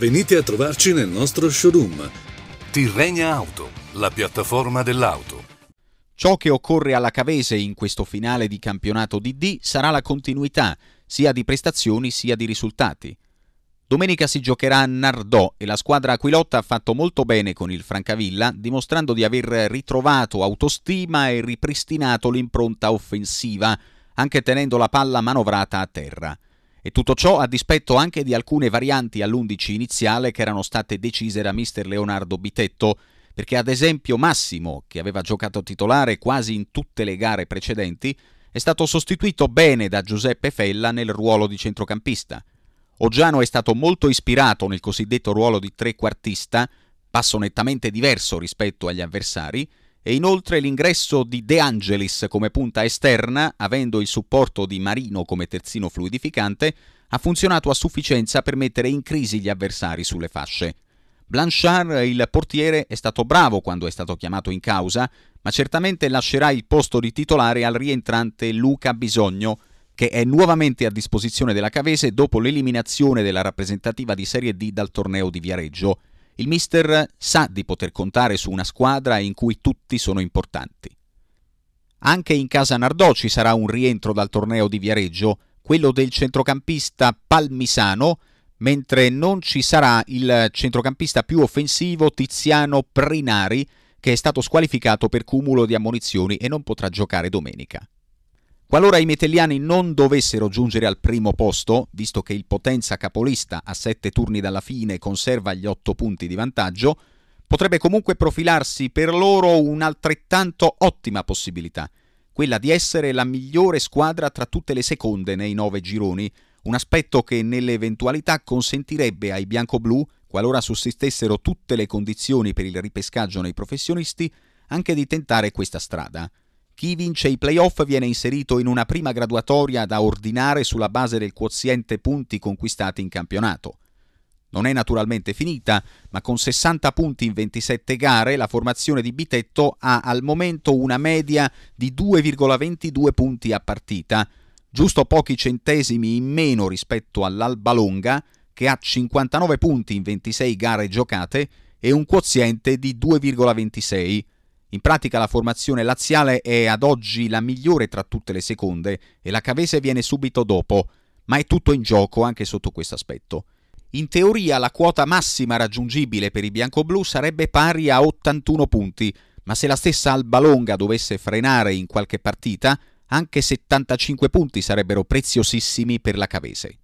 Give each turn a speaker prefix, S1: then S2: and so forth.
S1: Venite a trovarci nel nostro showroom. Tirrenia Auto, la piattaforma dell'auto. Ciò che occorre alla Cavese in questo finale di campionato DD sarà la continuità, sia di prestazioni sia di risultati. Domenica si giocherà a Nardò e la squadra aquilotta ha fatto molto bene con il Francavilla, dimostrando di aver ritrovato autostima e ripristinato l'impronta offensiva, anche tenendo la palla manovrata a terra. E tutto ciò a dispetto anche di alcune varianti all'11 iniziale che erano state decise da mister Leonardo Bitetto, perché ad esempio Massimo, che aveva giocato titolare quasi in tutte le gare precedenti, è stato sostituito bene da Giuseppe Fella nel ruolo di centrocampista. Oggiano è stato molto ispirato nel cosiddetto ruolo di trequartista, passo nettamente diverso rispetto agli avversari, e inoltre l'ingresso di De Angelis come punta esterna, avendo il supporto di Marino come terzino fluidificante, ha funzionato a sufficienza per mettere in crisi gli avversari sulle fasce. Blanchard, il portiere, è stato bravo quando è stato chiamato in causa, ma certamente lascerà il posto di titolare al rientrante Luca Bisogno, che è nuovamente a disposizione della Cavese dopo l'eliminazione della rappresentativa di Serie D dal torneo di Viareggio. Il mister sa di poter contare su una squadra in cui tutti sono importanti. Anche in casa Nardò ci sarà un rientro dal torneo di Viareggio, quello del centrocampista Palmisano, mentre non ci sarà il centrocampista più offensivo Tiziano Prinari, che è stato squalificato per cumulo di ammonizioni e non potrà giocare domenica. Qualora i metelliani non dovessero giungere al primo posto, visto che il Potenza capolista a sette turni dalla fine conserva gli otto punti di vantaggio, potrebbe comunque profilarsi per loro un'altrettanto ottima possibilità, quella di essere la migliore squadra tra tutte le seconde nei nove gironi, un aspetto che nelle eventualità consentirebbe ai biancoblù, qualora sussistessero tutte le condizioni per il ripescaggio nei professionisti, anche di tentare questa strada. Chi vince i playoff viene inserito in una prima graduatoria da ordinare sulla base del quoziente punti conquistati in campionato. Non è naturalmente finita, ma con 60 punti in 27 gare la formazione di Bitetto ha al momento una media di 2,22 punti a partita, giusto pochi centesimi in meno rispetto all'Albalonga, che ha 59 punti in 26 gare giocate e un quoziente di 2,26. In pratica la formazione laziale è ad oggi la migliore tra tutte le seconde e la Cavese viene subito dopo, ma è tutto in gioco anche sotto questo aspetto. In teoria la quota massima raggiungibile per i bianco-blu sarebbe pari a 81 punti, ma se la stessa Alba Longa dovesse frenare in qualche partita, anche 75 punti sarebbero preziosissimi per la Cavese.